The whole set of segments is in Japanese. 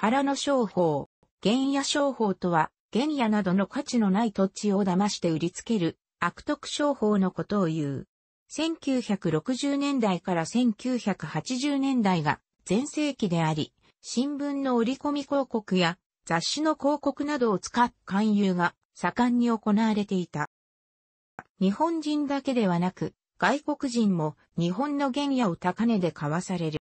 原の商法、原野商法とは、原野などの価値のない土地を騙して売りつける、悪徳商法のことを言う。1960年代から1980年代が前世紀であり、新聞の折り込み広告や雑誌の広告などを使う勧誘が盛んに行われていた。日本人だけではなく、外国人も日本の原野を高値で買わされる。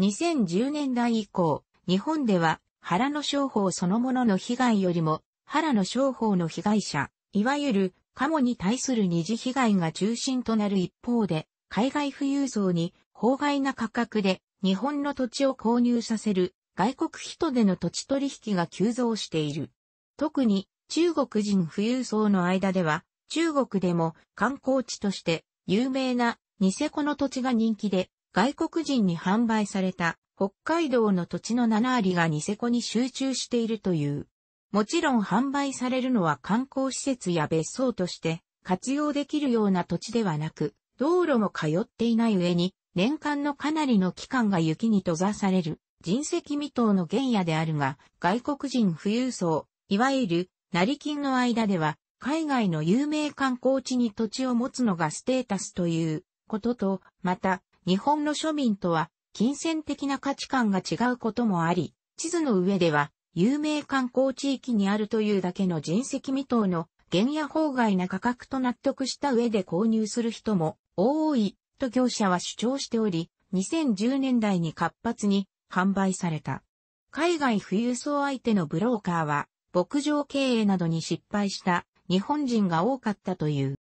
2010年代以降、日本では原の商法そのものの被害よりも原の商法の被害者、いわゆるカモに対する二次被害が中心となる一方で、海外富裕層に法外な価格で日本の土地を購入させる外国人での土地取引が急増している。特に中国人富裕層の間では中国でも観光地として有名なニセコの土地が人気で外国人に販売された北海道の土地の7割がニセコに集中しているという。もちろん販売されるのは観光施設や別荘として活用できるような土地ではなく、道路も通っていない上に、年間のかなりの期間が雪に閉ざされる、人石未踏の原野であるが、外国人富裕層、いわゆる、成金の間では、海外の有名観光地に土地を持つのがステータスということと、また、日本の庶民とは金銭的な価値観が違うこともあり、地図の上では有名観光地域にあるというだけの人跡未踏の原野法外な価格と納得した上で購入する人も多いと業者は主張しており、2010年代に活発に販売された。海外富裕層相手のブローカーは牧場経営などに失敗した日本人が多かったという。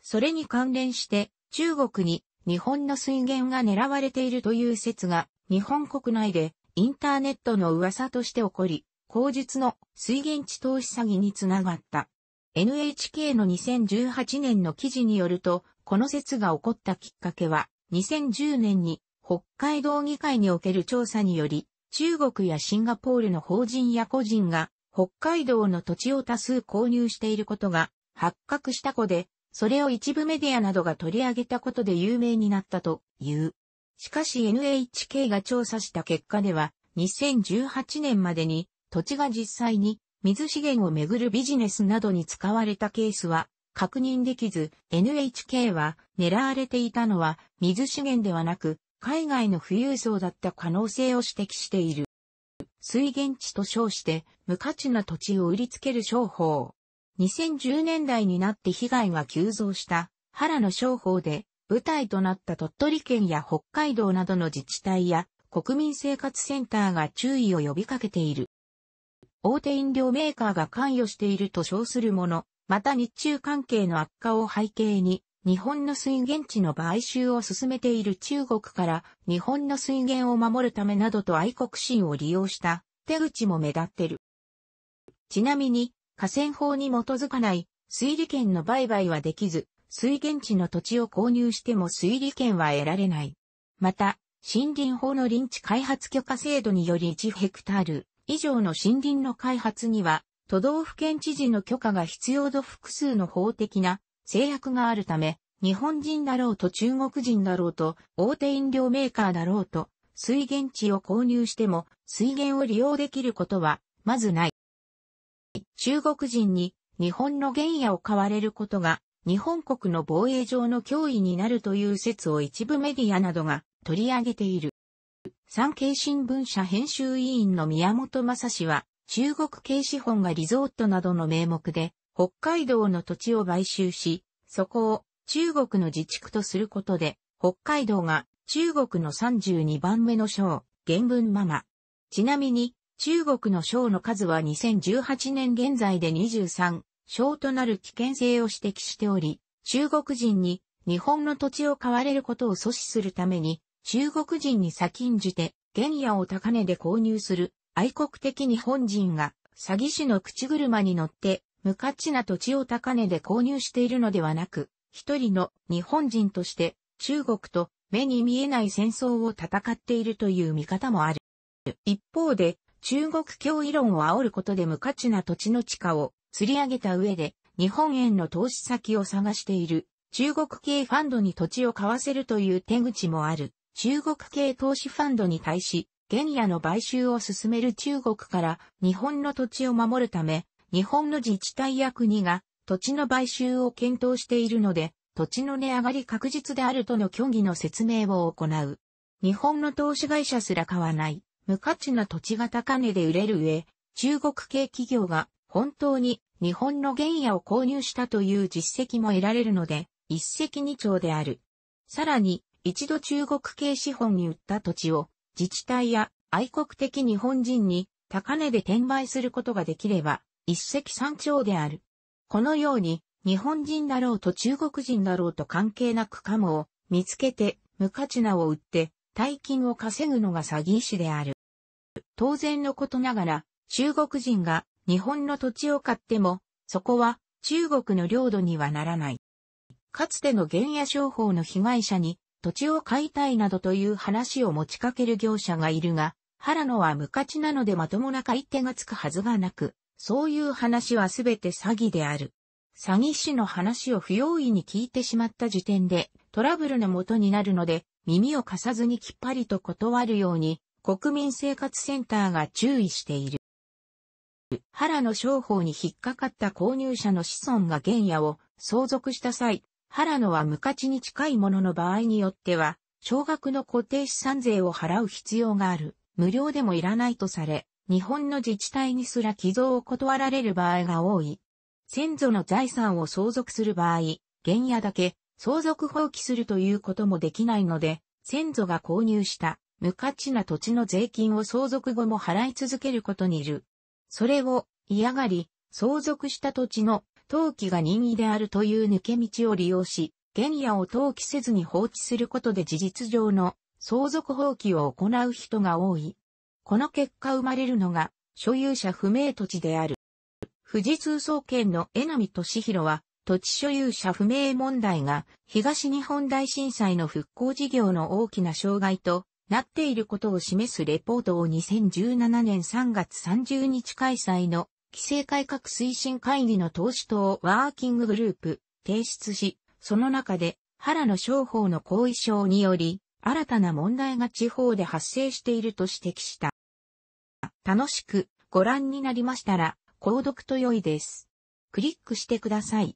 それに関連して中国に日本の水源が狙われているという説が、日本国内でインターネットの噂として起こり、口述の水源地投資詐欺につながった。NHK の2018年の記事によると、この説が起こったきっかけは、2010年に北海道議会における調査により、中国やシンガポールの法人や個人が北海道の土地を多数購入していることが発覚した子で、それを一部メディアなどが取り上げたことで有名になったという。しかし NHK が調査した結果では、2018年までに土地が実際に水資源をめぐるビジネスなどに使われたケースは確認できず、NHK は狙われていたのは水資源ではなく、海外の富裕層だった可能性を指摘している。水源地と称して無価値な土地を売りつける商法。2010年代になって被害が急増した原の商法で舞台となった鳥取県や北海道などの自治体や国民生活センターが注意を呼びかけている。大手飲料メーカーが関与していると称するもの、また日中関係の悪化を背景に、日本の水源地の買収を進めている中国から日本の水源を守るためなどと愛国心を利用した手口も目立ってる。ちなみに、河川法に基づかない水利権の売買はできず、水源地の土地を購入しても水利権は得られない。また、森林法の林地開発許可制度により1ヘクタール以上の森林の開発には、都道府県知事の許可が必要と複数の法的な制約があるため、日本人だろうと中国人だろうと、大手飲料メーカーだろうと、水源地を購入しても水源を利用できることは、まずない。中国人に日本の原野を買われることが日本国の防衛上の脅威になるという説を一部メディアなどが取り上げている。産経新聞社編集委員の宮本正氏は、中国系資本がリゾートなどの名目で、北海道の土地を買収し、そこを中国の自治区とすることで、北海道が中国の32番目の省、原文ママ。ちなみに、中国の賞の数は2018年現在で23賞となる危険性を指摘しており、中国人に日本の土地を買われることを阻止するために、中国人に先んじて原野を高値で購入する愛国的日本人が詐欺師の口車に乗って無価値な土地を高値で購入しているのではなく、一人の日本人として中国と目に見えない戦争を戦っているという見方もある。一方で、中国教威論を煽ることで無価値な土地の地価を釣り上げた上で、日本円の投資先を探している、中国系ファンドに土地を買わせるという手口もある、中国系投資ファンドに対し、原野の買収を進める中国から日本の土地を守るため、日本の自治体や国が土地の買収を検討しているので、土地の値上がり確実であるとの虚偽の説明を行う。日本の投資会社すら買わない。無価値な土地が高値で売れる上、中国系企業が本当に日本の原野を購入したという実績も得られるので、一石二鳥である。さらに、一度中国系資本に売った土地を自治体や愛国的日本人に高値で転売することができれば一石三鳥である。このように日本人だろうと中国人だろうと関係なくカモを見つけて無価値なを売って大金を稼ぐのが詐欺師である。当然のことながら、中国人が日本の土地を買っても、そこは中国の領土にはならない。かつての原野商法の被害者に土地を買いたいなどという話を持ちかける業者がいるが、原野は無価値なのでまともな買い手がつくはずがなく、そういう話はすべて詐欺である。詐欺師の話を不用意に聞いてしまった時点でトラブルの元になるので耳を貸さずにきっぱりと断るように国民生活センターが注意している。原の商法に引っかかった購入者の子孫が原野を相続した際、原野は無価値に近いものの場合によっては、少額の固定資産税を払う必要がある。無料でもいらないとされ、日本の自治体にすら寄贈を断られる場合が多い。先祖の財産を相続する場合、原野だけ相続放棄するということもできないので、先祖が購入した無価値な土地の税金を相続後も払い続けることにいる。それを嫌がり、相続した土地の登記が任意であるという抜け道を利用し、原野を登記せずに放置することで事実上の相続放棄を行う人が多い。この結果生まれるのが所有者不明土地である。富士通総研の江波俊弘は土地所有者不明問題が東日本大震災の復興事業の大きな障害となっていることを示すレポートを2017年3月30日開催の規制改革推進会議の投資等ワーキンググループ提出し、その中で原野商法の後遺症により新たな問題が地方で発生していると指摘した。楽しくご覧になりましたら、購読と良いです。クリックしてください。